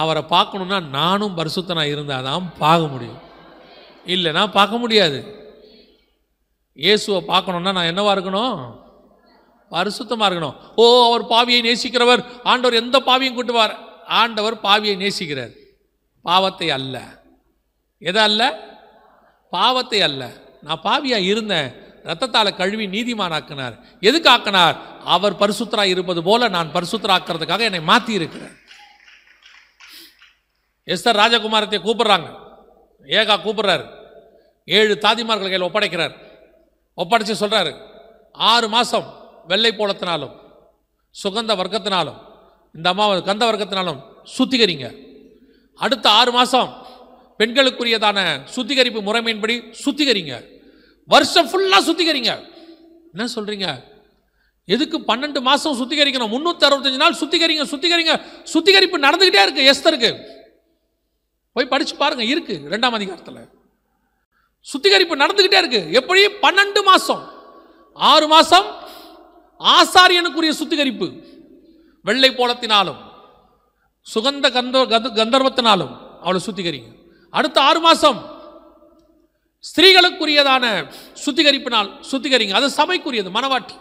அவரை பார்க்கணுன்னா நானும் பரிசுத்தனாக இருந்தால் தான் பார்க்க முடியும் இல்லைனா பார்க்க முடியாது இயேசுவை பார்க்கணுன்னா நான் என்னவாக இருக்கணும் பரிசுத்தமாக இருக்கணும் ஓ அவர் பாவியை நேசிக்கிறவர் ஆண்டவர் எந்த பாவியும் கூட்டுவார் ஆண்டவர் பாவியை நேசிக்கிறார் பாவத்தை அல்ல எதை அல்ல பாவத்தை அல்ல நான் பாவியாக இருந்தேன் ரத்தத்தால் கழுவி நீதிமான் ஆக்கினார் எதுக்கு ஆக்கினார் அவர் பரிசுத்தராக இருப்பது போல நான் பரிசுத்தராக்கிறதுக்காக என்னை மாற்றி இருக்கிறேன் எஸ்தர் ராஜகுமாரத்தை கூப்பிடுறாங்க ஏகா கூப்பிடுறாரு ஏழு தாதிமார்கள் கையில் ஒப்படைக்கிறார் ஒப்படைச்சு சொல்கிறாரு ஆறு மாதம் வெள்ளை போலத்தினாலும் சுகந்த வர்க்கத்தினாலும் இந்த அம்மாவை கந்த வர்க்கத்தினாலும் சுத்திகரிங்க அடுத்த ஆறு மாதம் பெண்களுக்குரியதான சுத்திகரிப்பு முறைமையின்படி சுத்திகரிங்க வருஷம் ஃபுல்லாக சுத்திகரிங்க என்ன சொல்கிறீங்க எதுக்கு பன்னெண்டு மாதம் சுத்திகரிக்கணும் முந்நூற்றி அறுபத்தஞ்சு நாள் சுத்திகரிங்க சுத்திகரிங்க சுத்திகரிப்பு நடந்துக்கிட்டே இருக்குது எஸ்தருக்கு போய் படித்து பாருங்கள் இருக்குது ரெண்டாம் அதிகாரத்தில் சுத்திகரிப்பு நடந்துக்கிட்டே இருக்குது எப்படி பன்னெண்டு மாதம் ஆறு மாதம் ஆசாரியனுக்குரிய சுத்திகரிப்பு வெள்ளை போலத்தினாலும் சுகந்த கந்த கந்தர்வத்தினாலும் அவளை சுத்திகரிங்க அடுத்த ஆறு மாதம் ஸ்திரீகளுக்குரியதான சுத்திகரிப்பினால் சுத்திகரிங்க அது சபைக்குரியது மனவாட்டி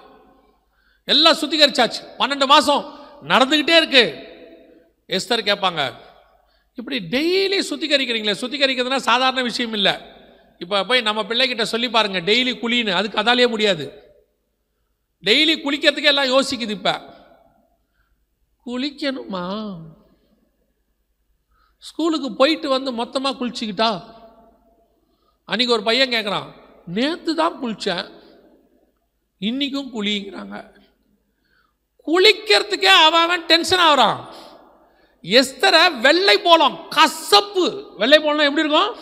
எல்லாம் சுத்திகரிச்சாச்சு பன்னெண்டு மாதம் நடந்துக்கிட்டே இருக்கு எஸ்தர் கேட்பாங்க இப்படி டெய்லி சுத்திகரிக்கிறீங்களே சுத்திகரிக்கிறதுனா சாதாரண விஷயம் இல்லை இப்போ போய் நம்ம பிள்ளைகிட்ட சொல்லி பாருங்க டெய்லி குளின்னு அதுக்கு அதாலே முடியாது டெய்லி குளிக்கிறதுக்கே எல்லாம் யோசிக்குது இப்போ குளிக்கணுமா ஸ்கூலுக்கு போயிட்டு வந்து மொத்தமாக குளிச்சுக்கிட்டா அன்றைக்கி ஒரு பையன் கேட்குறான் நேற்று தான் குளித்தேன் இன்றைக்கும் குளிங்கிறாங்க குளிக்கிறதுக்கே அவன் டென்ஷன் ஆகிறான் எஸ்தரை வெள்ளை போலம் கசப்பு வெள்ளை போலம் எப்படி இருக்கும்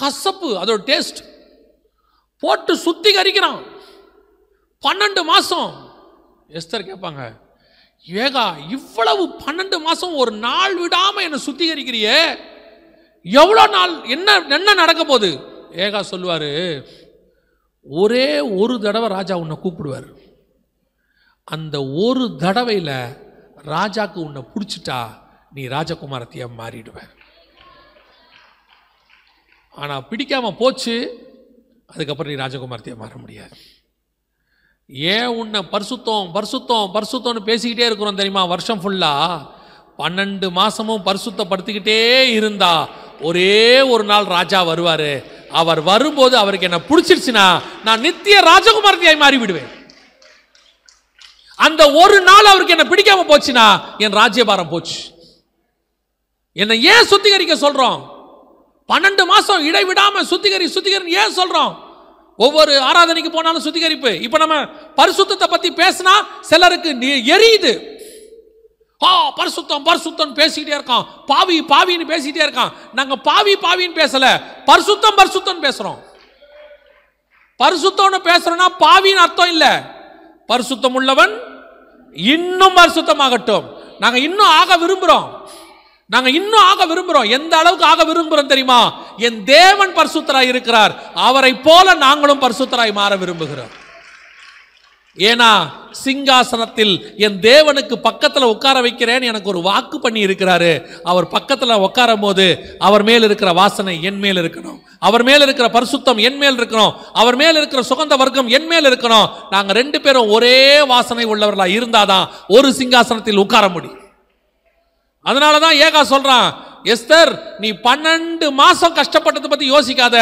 கசப்பு அதோட டேஸ்ட் போட்டு சுத்திகரிக்கிறான் பன்னெண்டு மாதம் எஸ்தர் கேட்பாங்க ஏகா இவ்வளவு பன்னெண்டு மாதம் ஒரு நாள் விடாமல் என்னை சுத்திகரிக்கிறியே எவ்வளோ நாள் என்ன என்ன நடக்க போகுது ஏகா சொல்லுவார் ஒரே ஒரு தடவை ராஜா உன்னை கூப்பிடுவார் அந்த ஒரு தடவையில் ராஜாக்கு உன்னை பிடிச்சிட்டா நீ ராஜகுமாரத்தையாக மாறிடுவேன் ஆனால் பிடிக்காமல் போச்சு அதுக்கப்புறம் நீ ராஜகுமாரத்தையாக மாற முடியாது ஏன் உன்னை பரிசுத்தம் பரிசுத்தம் பரிசுத்தம்னு பேசிக்கிட்டே இருக்கிறோம் தெரியுமா வருஷம் ஃபுல்லாக பன்னெண்டு மாதமும் பரிசுத்தப்படுத்திக்கிட்டே இருந்தா ஒரே ஒரு நாள் ராஜா வருவார் அவர் வரும்போது அவருக்கு என்ன பிடிச்சிருச்சுன்னா நான் நித்திய ராஜகுமாரத்தையாய் மாறிவிடுவேன் அந்த ஒரு நாள் அவருக்கு என்ன பிடிக்காம போச்சுன்னா என் ராஜ்யபாரம் போச்சு என்னை ஏன் சுத்திகரிக்க சொல்கிறோம் பன்னெண்டு மாதம் இடைவிடாம சுத்திகரி சுத்திகரி ஏன் சொல்கிறோம் ஒவ்வொரு ஆராதனைக்கு போனாலும் சுத்திகரிப்பு இப்போ நம்ம பரிசுத்தத்தை பற்றி பேசினா சிலருக்கு எரியுது ஆ பரிசுத்தம் பரிசுத்தம் பேசிக்கிட்டே இருக்கான் பாவி பாவின்னு பேசிக்கிட்டே இருக்கான் நாங்கள் பாவி பாவின்னு பேசலை பரிசுத்தம் பரிசுத்தம் பேசுகிறோம் பரிசுத்தம்னு பேசுறோம்னா பாவின்னு அர்த்தம் இல்லை பரிசுத்தம் உள்ளவன் இன்னும் பரிசுத்தமாகட்டும் நாங்கள் இன்னும் ஆக விரும்புகிறோம் நாங்க இன்னும் ஆக விரும்புறோம் எந்த அளவுக்கு ஆக விரும்புறோம் தெரியுமா என் தேவன் பரிசுத்தராய் இருக்கிறார் அவரை போல நாங்களும் பரிசுத்தராய் மாற விரும்புகிறோம் ஏன்னா சிங்காசனத்தில் என் தேவனுக்கு பக்கத்தில் உட்கார வைக்கிறேன்னு எனக்கு ஒரு வாக்கு பண்ணி இருக்கிறாரு அவர் பக்கத்தில் உட்காரும் போது அவர் மேல் இருக்கிற வாசனை என் மேல் இருக்கணும் அவர் மேல் இருக்கிற பரிசுத்தம் என் மேல் இருக்கணும் அவர் மேல் இருக்கிற சுகந்த வர்க்கம் என் மேல் இருக்கணும் நாங்கள் ரெண்டு பேரும் ஒரே வாசனை உள்ளவர்களா இருந்தாதான் ஒரு சிங்காசனத்தில் உட்கார முடியும் அதனால தான் ஏகா சொல்கிறான் எஸ்தர் நீ பன்னெண்டு மாதம் கஷ்டப்பட்டதை பற்றி யோசிக்காத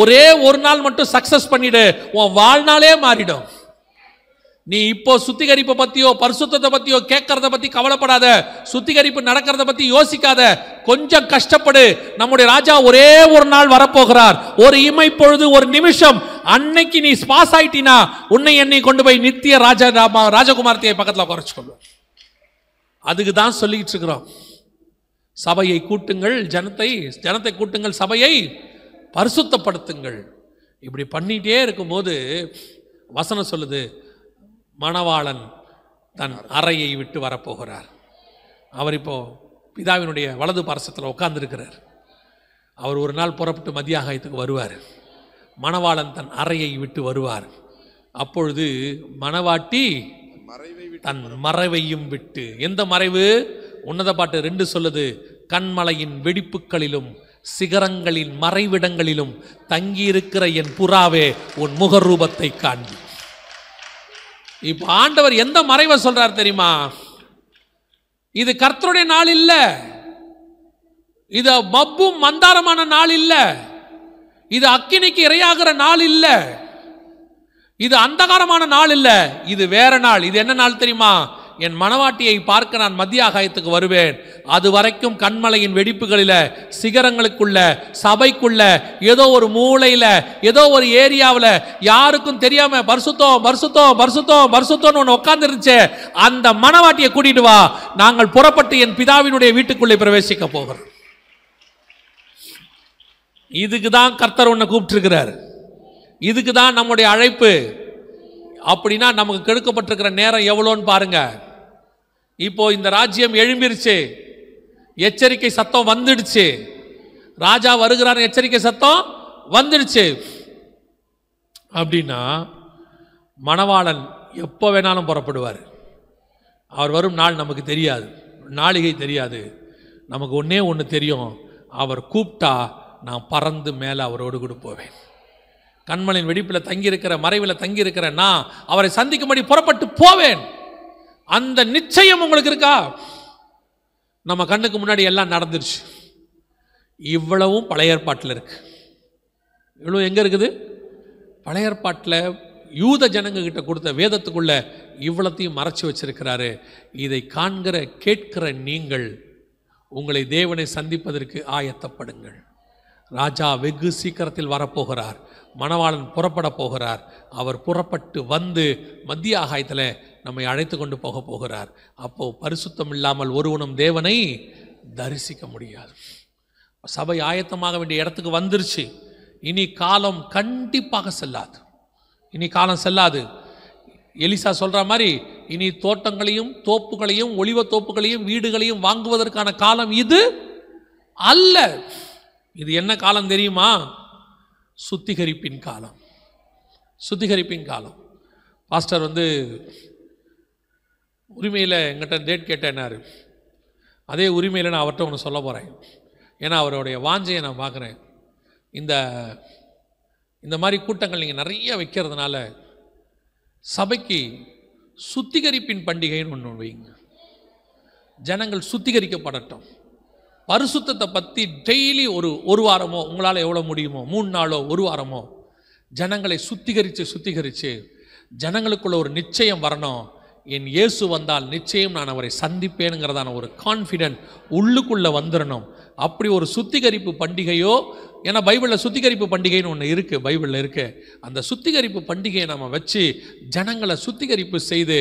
ஒரே ஒரு நாள் மட்டும் சக்ஸஸ் பண்ணிடு உன் வாழ்நாளே மாறிடும் நீ இப்போ சுத்திகரிப்பை பற்றியோ பரிசுத்தத்தை பற்றியோ கேட்கறத பற்றி கவலைப்படாத சுத்திகரிப்பு நடக்கிறத பற்றி யோசிக்காத கொஞ்சம் கஷ்டப்படு நம்முடைய ராஜா ஒரே ஒரு நாள் வரப்போகிறார் ஒரு இமை பொழுது ஒரு நிமிஷம் அன்னைக்கு நீ ஸ்பாஸ் ஆயிட்டினா உன்னை என்னை கொண்டு போய் நித்திய ராஜா ராஜகுமார்த்தியை பக்கத்தில் குறைச்சிக்கொள்வோம் அதுக்கு தான் சொல்லிக்கிட்டு இருக்கிறோம் சபையை கூட்டுங்கள் ஜனத்தை ஜனத்தை கூட்டுங்கள் சபையை பரிசுத்தப்படுத்துங்கள் இப்படி பண்ணிகிட்டே இருக்கும்போது வசனம் சொல்லுது மணவாளன் தன் அறையை விட்டு வரப்போகிறார் அவர் இப்போது பிதாவினுடைய வலது பரசத்தில் உட்கார்ந்துருக்கிறார் அவர் ஒரு நாள் புறப்பட்டு மத்தியாகாயத்துக்கு வருவார் மணவாளன் தன் அறையை விட்டு வருவார் அப்பொழுது மணவாட்டி தன் மறைவையும் விட்டு எந்த மறைவு உன்னத பாட்டு ரெண்டு சொல்லுது கண்மலையின் வெடிப்புகளிலும் சிகரங்களின் மறைவிடங்களிலும் தங்கியிருக்கிற என் புறாவே உன் முகரூபத்தை காண்பி இப்போ ஆண்டவர் எந்த மறைவை சொல்றார் தெரியுமா இது கர்த்தருடைய நாள் இல்லை இது மப்பும் மந்தாரமான நாள் இல்லை இது அக்கினிக்கு இரையாகிற நாள் இல்லை இது அந்தகாரமான நாள் இல்லை இது வேற நாள் இது என்ன நாள் தெரியுமா என் மனவாட்டியை பார்க்க நான் மத்திய ஆகாயத்துக்கு வருவேன் அது வரைக்கும் கண்மலையின் வெடிப்புகளில் சிகரங்களுக்குள்ள சபைக்குள்ள ஏதோ ஒரு மூளையில் ஏதோ ஒரு ஏரியாவில் யாருக்கும் தெரியாம பரிசுத்தம் பரிசுத்தம் பரிசுத்தம் பரிசுத்தம்னு ஒன்று உட்காந்துருந்துச்சு அந்த மனவாட்டியை கூட்டிட்டு வா நாங்கள் புறப்பட்டு என் பிதாவினுடைய வீட்டுக்குள்ளே பிரவேசிக்க போகிறோம் இதுக்கு தான் கர்த்தர் ஒன்று கூப்பிட்டுருக்கிறாரு இதுக்கு தான் நம்முடைய அழைப்பு அப்படின்னா நமக்கு கெடுக்கப்பட்டிருக்கிற நேரம் எவ்வளோன்னு பாருங்க இப்போ இந்த ராஜ்யம் எழும்பிருச்சு எச்சரிக்கை சத்தம் வந்துடுச்சு ராஜா வருகிறார் எச்சரிக்கை சத்தம் வந்துடுச்சு அப்படின்னா மணவாளன் எப்போ வேணாலும் புறப்படுவார் அவர் வரும் நாள் நமக்கு தெரியாது நாளிகை தெரியாது நமக்கு ஒன்றே ஒன்று தெரியும் அவர் கூப்பிட்டா நான் பறந்து மேலே அவரோடு கூட போவேன் கண்மலின் வெடிப்பில் தங்கியிருக்கிற மறைவில் தங்கியிருக்கிற நான் அவரை சந்திக்கும்படி புறப்பட்டு போவேன் அந்த நிச்சயம் உங்களுக்கு இருக்கா நம்ம கண்ணுக்கு முன்னாடி எல்லாம் நடந்துருச்சு இவ்வளவும் பழைய ஏற்பாட்டில் இருக்கு இவ்வளோ எங்கே இருக்குது பழைய ஏற்பாட்டில் யூத ஜனங்ககிட்ட கொடுத்த வேதத்துக்குள்ள இவ்வளத்தையும் மறைச்சி வச்சிருக்கிறாரு இதை காண்கிற கேட்கிற நீங்கள் உங்களை தேவனை சந்திப்பதற்கு ஆயத்தப்படுங்கள் ராஜா வெகு சீக்கிரத்தில் வரப்போகிறார் மணவாளன் புறப்பட போகிறார் அவர் புறப்பட்டு வந்து மத்திய ஆகாயத்தில் நம்மை அழைத்து கொண்டு போக போகிறார் அப்போது பரிசுத்தம் இல்லாமல் ஒருவனும் தேவனை தரிசிக்க முடியாது சபை ஆயத்தமாக வேண்டிய இடத்துக்கு வந்துருச்சு இனி காலம் கண்டிப்பாக செல்லாது இனி காலம் செல்லாது எலிசா சொல்ற மாதிரி இனி தோட்டங்களையும் தோப்புகளையும் ஒளிவ தோப்புகளையும் வீடுகளையும் வாங்குவதற்கான காலம் இது அல்ல இது என்ன காலம் தெரியுமா சுத்திகரிப்பின் காலம் சுத்திகரிப்பின் காலம் பாஸ்டர் வந்து உரிமையில் எங்கிட்ட டேட் கேட்டேன்னாரு அதே உரிமையில் நான் அவர்கிட்ட ஒன்று சொல்ல போகிறேன் ஏன்னா அவருடைய வாஞ்சையை நான் பார்க்குறேன் இந்த இந்த மாதிரி கூட்டங்கள் நீங்கள் நிறைய வைக்கிறதுனால சபைக்கு சுத்திகரிப்பின் பண்டிகைன்னு ஒன்று வைங்க ஜனங்கள் சுத்திகரிக்கப்படட்டும் பரிசுத்தத்தை பற்றி டெய்லி ஒரு ஒரு வாரமோ உங்களால் எவ்வளோ முடியுமோ மூணு நாளோ ஒரு வாரமோ ஜனங்களை சுத்திகரித்து சுத்திகரித்து ஜனங்களுக்குள்ள ஒரு நிச்சயம் வரணும் என் இயேசு வந்தால் நிச்சயம் நான் அவரை சந்திப்பேனுங்கிறதான ஒரு கான்ஃபிடென்ட் உள்ளுக்குள்ளே வந்துடணும் அப்படி ஒரு சுத்திகரிப்பு பண்டிகையோ ஏன்னா பைபிளில் சுத்திகரிப்பு பண்டிகைன்னு ஒன்று இருக்குது பைபிளில் இருக்குது அந்த சுத்திகரிப்பு பண்டிகையை நம்ம வச்சு ஜனங்களை சுத்திகரிப்பு செய்து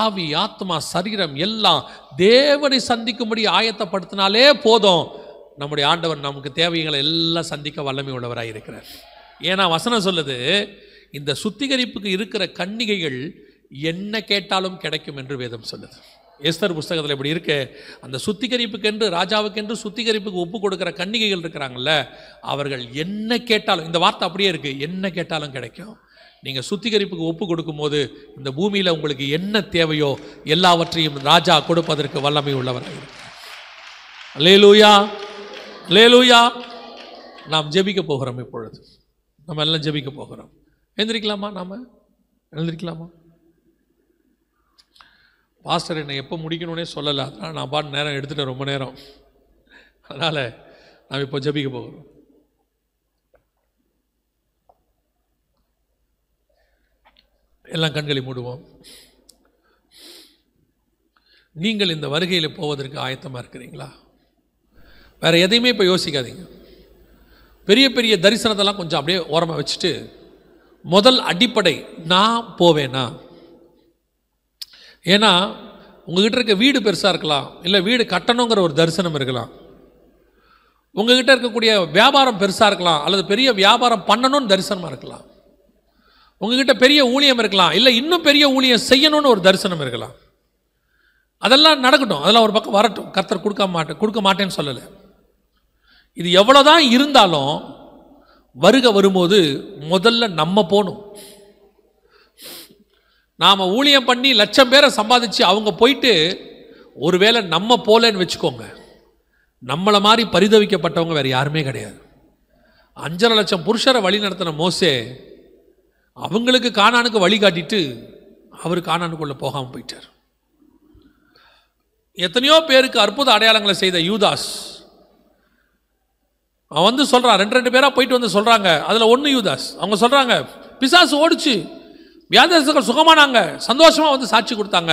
ஆவி ஆத்மா சரீரம் எல்லாம் தேவனை சந்திக்கும்படி ஆயத்தப்படுத்தினாலே போதும் நம்முடைய ஆண்டவர் நமக்கு தேவைகளை எல்லாம் சந்திக்க வல்லமை உள்ளவராக இருக்கிறார் ஏன்னா வசனம் சொல்லுது இந்த சுத்திகரிப்புக்கு இருக்கிற கன்னிகைகள் என்ன கேட்டாலும் கிடைக்கும் என்று வேதம் சொல்லுது எஸ்தர் புஸ்தகத்தில் இப்படி இருக்கு அந்த சுத்திகரிப்புக்கென்று ராஜாவுக்கென்று சுத்திகரிப்புக்கு ஒப்பு கொடுக்குற கன்னிகைகள் இருக்கிறாங்கல்ல அவர்கள் என்ன கேட்டாலும் இந்த வார்த்தை அப்படியே இருக்குது என்ன கேட்டாலும் கிடைக்கும் நீங்கள் சுத்திகரிப்புக்கு ஒப்பு கொடுக்கும்போது இந்த பூமியில் உங்களுக்கு என்ன தேவையோ எல்லாவற்றையும் ராஜா கொடுப்பதற்கு வல்லமை உள்ளவர்கள் லேலூயா லேலூயா நாம் ஜெபிக்க போகிறோம் இப்பொழுது நம்ம எல்லாம் ஜெபிக்க போகிறோம் எழுந்திருக்கலாமா நாம் எழுந்திருக்கலாமா பாஸ்டர் என்னை எப்போ முடிக்கணும்னே சொல்லலை அதனால் நான் பாட்டு நேரம் எடுத்துட்டேன் ரொம்ப நேரம் அதனால் நாம் இப்போ ஜபிக்க போகிறோம் எல்லாம் கண்களை மூடுவோம் நீங்கள் இந்த வருகையில் போவதற்கு ஆயத்தமாக இருக்கிறீங்களா வேறு எதையுமே இப்போ யோசிக்காதீங்க பெரிய பெரிய தரிசனத்தெல்லாம் கொஞ்சம் அப்படியே ஓரமாக வச்சுட்டு முதல் அடிப்படை நான் போவேனா ஏன்னா உங்ககிட்ட இருக்க வீடு பெருசாக இருக்கலாம் இல்லை வீடு கட்டணுங்கிற ஒரு தரிசனம் இருக்கலாம் உங்ககிட்ட இருக்கக்கூடிய வியாபாரம் பெருசாக இருக்கலாம் அல்லது பெரிய வியாபாரம் பண்ணணும்னு தரிசனமாக இருக்கலாம் உங்ககிட்ட பெரிய ஊழியம் இருக்கலாம் இல்லை இன்னும் பெரிய ஊழியம் செய்யணும்னு ஒரு தரிசனம் இருக்கலாம் அதெல்லாம் நடக்கட்டும் அதெல்லாம் ஒரு பக்கம் வரட்டும் கர்த்தர் கொடுக்க மாட்டேன் கொடுக்க மாட்டேன்னு சொல்லலை இது எவ்வளோதான் இருந்தாலும் வருக வரும்போது முதல்ல நம்ம போகணும் நாம் ஊழியம் பண்ணி லட்சம் பேரை சம்பாதிச்சு அவங்க போயிட்டு ஒருவேளை நம்ம போலன்னு வச்சுக்கோங்க நம்மளை மாதிரி பரிதவிக்கப்பட்டவங்க வேறு யாருமே கிடையாது அஞ்சரை லட்சம் புருஷரை வழி நடத்தின மோசே அவங்களுக்கு காணானுக்கு வழி காட்டிட்டு அவர் காணானுக்குள்ளே போகாமல் போயிட்டார் எத்தனையோ பேருக்கு அற்புத அடையாளங்களை செய்த யூதாஸ் அவன் வந்து சொல்கிறான் ரெண்டு ரெண்டு பேராக போயிட்டு வந்து சொல்கிறாங்க அதில் ஒன்று யூதாஸ் அவங்க சொல்கிறாங்க பிசாசு ஓடிச்சு வியாதிகள் சுகமானாங்க சந்தோஷமாக வந்து சாட்சி கொடுத்தாங்க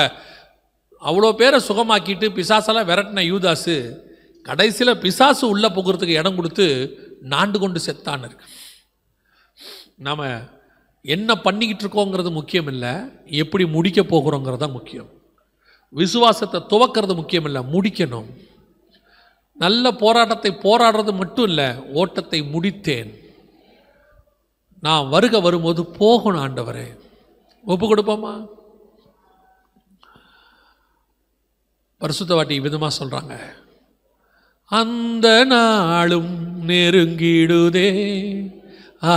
அவ்வளோ பேரை சுகமாக்கிட்டு பிசாசெல்லாம் விரட்டின யூதாஸு கடைசியில் பிசாசு உள்ளே போகிறதுக்கு இடம் கொடுத்து நாண்டு கொண்டு செத்தான் இருக்கு நாம் என்ன பண்ணிக்கிட்டு இருக்கோங்கிறது முக்கியம் இல்லை எப்படி முடிக்க போகிறோங்கிறது தான் முக்கியம் விசுவாசத்தை துவக்கிறது முக்கியம் இல்லை முடிக்கணும் நல்ல போராட்டத்தை போராடுறது மட்டும் இல்லை ஓட்டத்தை முடித்தேன் நான் வருக வரும்போது போகணும் ஆண்டவரேன் ஒப்பு கொடுப்போமா பரிசுத்த வாட்டி விதமாக சொல்கிறாங்க அந்த நாளும் நெருங்கிடுதே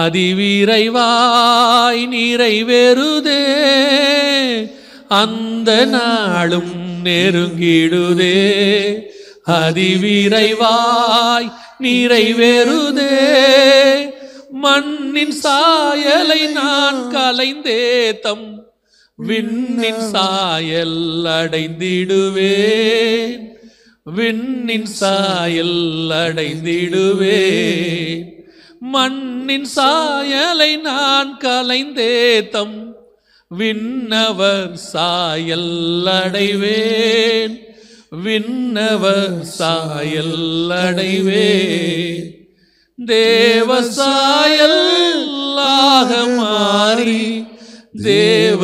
அதிவிரைவாய் நிறைவேறுதே அந்த நாளும் நெருங்கிடுதே அதிவிரைவாய் நிறைவேறுதே மண்ணின் சாயலை நான் கலைந்தே தம் விண்ணின் சாயல் அடைந்திடுவேன் விண்ணின் சாயல் அடைந்திடுவேன் மண்ணின் சாயலை நான் கலைந்தே தம் விண்ணவர் சாயல் அடைவேன் விண்ணவர் சாயல் அடைவேன் தேவசாயல்லாக மாறி தேவனோடிருப்பே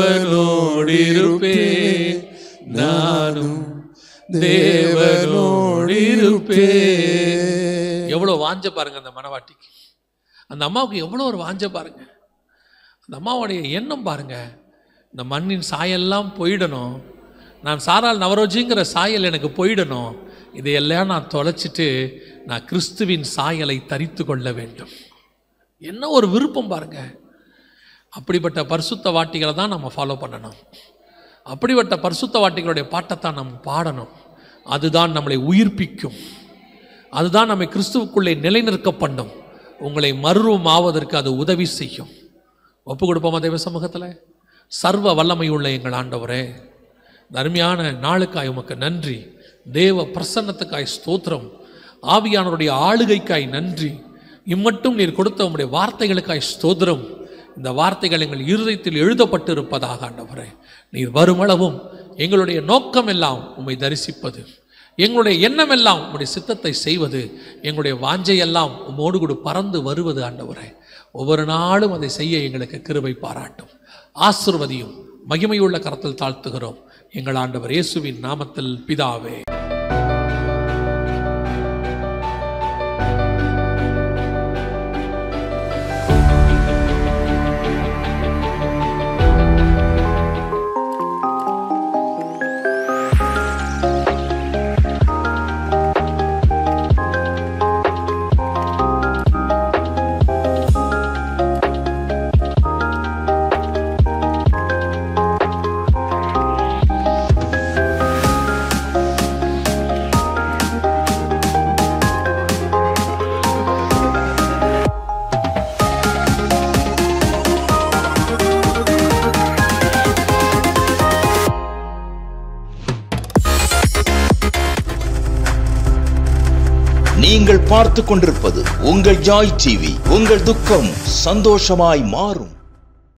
நானும் தேவனோடிருப்பே எவ்வளோ வாஞ்ச பாருங்க அந்த மனவாட்டிக்கு அந்த அம்மாவுக்கு எவ்வளோ ஒரு வாஞ்ச பாருங்க அந்த அம்மாவுடைய எண்ணம் பாருங்க இந்த மண்ணின் சாயெல்லாம் போயிடணும் நான் சாரால் நவரோஜிங்கிற சாயல் எனக்கு போயிடணும் இதையெல்லாம் நான் தொலைச்சிட்டு நான் கிறிஸ்துவின் சாயலை தரித்து கொள்ள வேண்டும் என்ன ஒரு விருப்பம் பாருங்க அப்படிப்பட்ட பரிசுத்த வாட்டிகளை தான் நம்ம ஃபாலோ பண்ணணும் அப்படிப்பட்ட பரிசுத்த வாட்டிகளுடைய பாட்டைத்தான் நம்ம பாடணும் அதுதான் நம்மளை உயிர்ப்பிக்கும் அதுதான் நம்மை கிறிஸ்துவுக்குள்ளே நிலைநிற்க பண்ணும் உங்களை மருவம் ஆவதற்கு அது உதவி செய்யும் ஒப்பு கொடுப்போமா தெய்வ சமூகத்தில் சர்வ வல்லமை உள்ள எங்கள் ஆண்டவரே தர்மியான நாளுக்காய் உமக்கு நன்றி தேவ பிரசன்னத்துக்காய் ஸ்தோத்திரம் ஆவியானவருடைய ஆளுகைக்காய் நன்றி இம்மட்டும் நீர் கொடுத்த உங்களுடைய வார்த்தைகளுக்காய் ஸ்தோதிரம் இந்த வார்த்தைகள் எங்கள் இருதயத்தில் எழுதப்பட்டு இருப்பதாக ஆண்டவரே நீர் வருமளவும் எங்களுடைய நோக்கம் எல்லாம் உம்மை தரிசிப்பது எங்களுடைய எண்ணம் எல்லாம் உங்களுடைய சித்தத்தை செய்வது எங்களுடைய வாஞ்சையெல்லாம் உம்மோடு கூட பறந்து வருவது ஆண்டவரே ஒவ்வொரு நாளும் அதை செய்ய எங்களுக்கு கிருபை பாராட்டும் ஆசிர்வதியும் மகிமையுள்ள கரத்தில் தாழ்த்துகிறோம் எங்கள் ஆண்டவர் இயேசுவின் நாமத்தில் பிதாவே பார்த்து கொண்டிருப்பது உங்கள் ஜாய் டிவி உங்கள் துக்கம் சந்தோஷமாய் மாறும்